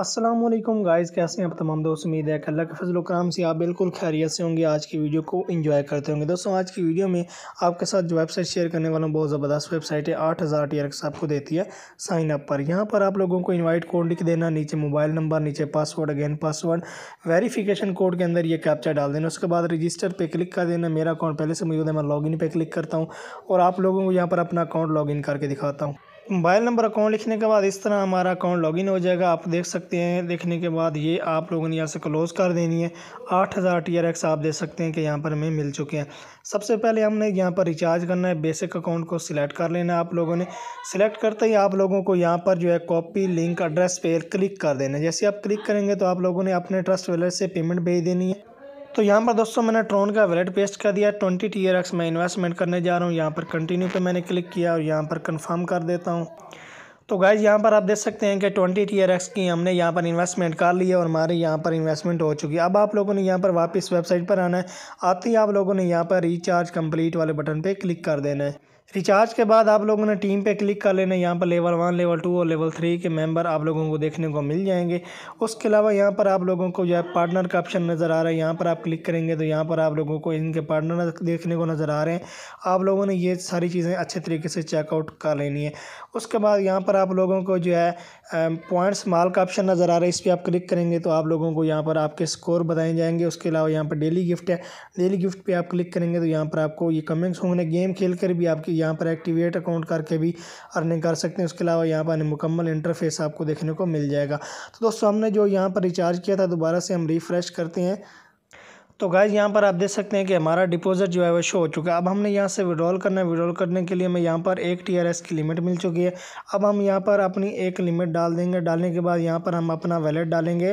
Aslam guys कैसे हैं आप तमाम दोस्त उम्मीद है कि अल्लाह के फजल कराम से आप बिल्कुल खैरियत से होंगे आज की वीडियो को एंजॉय करते होंगे दोस्तों आज की वीडियो में आपके साथ जो वेबसाइट शेयर करने वाला हूँ बहुत ज़बरदस्त वेबसाइट है आठ हज़ार टी एक्स आपको देती है साइन अप पर यहाँ पर आप लोगों को इन्वाइट कोड लिख देना नीचे मोबाइल नंबर नीचे password again password verification code के अंदर ये कैप्चा डाल देना उसके बाद रजिस्टर पर क्लिक कर देना मेरा अकाउंट पहले से मौजूद है मैं लॉगिन पर क्लिक करता हूँ और आप लोगों को यहाँ पर अपना अकाउंट लॉगिन करके दिखाता हूँ मोबाइल नंबर अकाउंट लिखने के बाद इस तरह हमारा अकाउंट लॉगिन हो जाएगा आप देख सकते हैं देखने के बाद ये आप लोगों ने यहाँ से क्लोज़ कर देनी है आठ हज़ार टी आर एक्स आप देख सकते हैं कि यहाँ पर हमें मिल चुके हैं सबसे पहले हमने यहाँ पर रिचार्ज करना है बेसिक अकाउंट को सिलेक्ट कर लेना है आप लोगों ने सिलेक्ट करते ही आप लोगों को यहाँ पर जो है कॉपी लिंक एड्रेस पे क्लिक कर देना है जैसे आप क्लिक करेंगे तो आप लोगों ने अपने ट्रस्ट वेलर से पेमेंट भेज देनी है तो यहाँ पर दोस्तों मैंने ट्रोन का वैलेट पेस्ट कर दिया ट्वेंटी टी आर एक्स मैं इन्वेस्टमेंट करने जा रहा हूँ यहाँ पर कंटिन्यू पे मैंने क्लिक किया और यहाँ पर कंफर्म कर देता हूँ तो गाइज यहाँ पर आप देख सकते हैं कि ट्वेंटी टी आर एक्स की हमने यहाँ पर इन्वेस्टमेंट कर ली है और हमारे यहाँ पर इन्वेस्टमेंट हो चुकी है अब आप लोगों ने यहाँ पर वापस वेबसाइट पर आना है आते ही आप लोगों ने यहाँ पर रिचार्ज कम्प्लीट वाले बटन पर क्लिक कर देना है रिचार्ज के बाद आप लोगों ने टीम पे क्लिक कर लेना यहाँ पर लेवल वन लेवल टू और लेवल थ्री के मेंबर आप लोगों को देखने को मिल जाएंगे उसके अलावा यहाँ पर आप लोगों को जो है पार्टनर का ऑप्शन नज़र आ रहा है यहाँ पर आप क्लिक करेंगे तो यहाँ पर आप लोगों को इनके पार्टनर देखने को नज़र आ रहे हैं आप लोगों ने ये सारी चीज़ें अच्छे तरीके से चेकआउट कर लेनी है उसके बाद यहाँ पर आप लोगों को जो है पॉइंट्स माल का ऑप्शन नज़र आ रहा है इस पर आप क्लिक करेंगे तो आप लोगों को यहाँ पर आपके स्कोर बताए जाएंगे उसके अलावा यहाँ पर डेली गिफ्ट है डेली गिफ्ट पर आप क्लिक करेंगे तो यहाँ पर आपको ये कमेंट्स होंगे गेम खेल भी आपकी यहाँ पर एक्टिवेट अकाउंट करके भी अर्निंग कर सकते हैं उसके अलावा यहाँ पर मुकम्मल इंटरफेस आपको देखने को मिल जाएगा तो दोस्तों हमने जो यहाँ पर रिचार्ज किया था दोबारा से हम रिफ़्रेश करते हैं तो गाइज यहाँ पर आप देख सकते हैं कि हमारा डिपॉजिट जो है वो शो हो चुका है अब हमने यहाँ से विड्रॉल करना है विड्रॉल करने के लिए हमें यहाँ पर एक टीआरएस की लिमिट मिल चुकी है अब हम यहाँ पर अपनी एक लिमिट डाल देंगे डालने के बाद यहाँ पर हम अपना वैलेट डालेंगे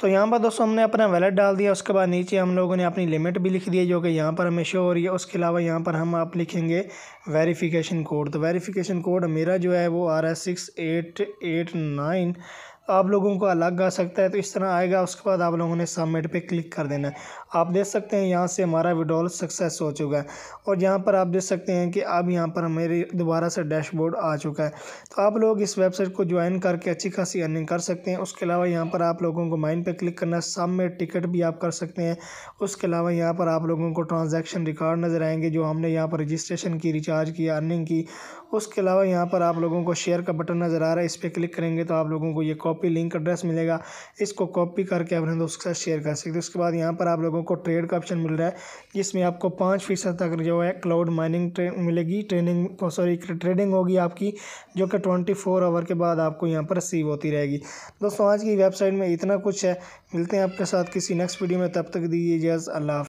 तो यहाँ पर दोस्तों हमने अपना वैलेट डाल दिया उसके बाद नीचे हम लोगों ने अपनी लिमिट भी लिख दी है जो कि यहाँ पर हमें शो हो रही है उसके अलावा यहाँ पर हम आप लिखेंगे वेरिफिकेशन कोड तो वेरिफिकेशन कोड मेरा जो है वो आ रहा है सिक्स एट एट नाइन आप लोगों को अलग आ सकता है तो इस तरह आएगा उसके बाद आप लोगों ने सबमिट पे क्लिक कर देना है आप देख सकते हैं यहाँ से हमारा विड्रॉल सक्सेस हो चुका है और यहाँ पर आप देख सकते हैं कि अब यहाँ पर मेरी दोबारा से डैशबोर्ड आ चुका है तो आप लोग इस वेबसाइट को ज्वाइन करके अच्छी खासी अर्निंग कर सकते हैं उसके अलावा यहाँ पर आप लोगों को माइन पर क्लिक करना है सबमिट टिकट भी आप कर सकते हैं उसके अलावा यहाँ पर आप लोगों को ट्रांजेक्शन रिकॉर्ड नज़र आएंगे जो हमने यहाँ पर रजिस्ट्रेशन की रिचार्ज की अर्निंग की उसके अलावा यहाँ पर आप लोगों को शेयर का बटन नज़र आ रहा है इस पर क्लिक करेंगे तो आप लोगों को ये कॉपी लिंक एड्रेस मिलेगा इसको कॉपी करके अपने दोस्तों के साथ शेयर कर सकते हैं उसके बाद यहाँ पर आप लोगों को ट्रेड का ऑप्शन मिल रहा है जिसमें आपको पाँच फीसद तक जो है क्लाउड माइनिंग ट्रे, मिलेगी ट्रेनिंग सॉरी ट्रेडिंग होगी आपकी जो कि ट्वेंटी फोर आवर के बाद आपको यहाँ पर रिसीव होती रहेगी दोस्तों आज की वेबसाइट में इतना कुछ है मिलते हैं आपके साथ किसी नेक्स्ट वीडियो में तब तक दीजिए जज अल्लाह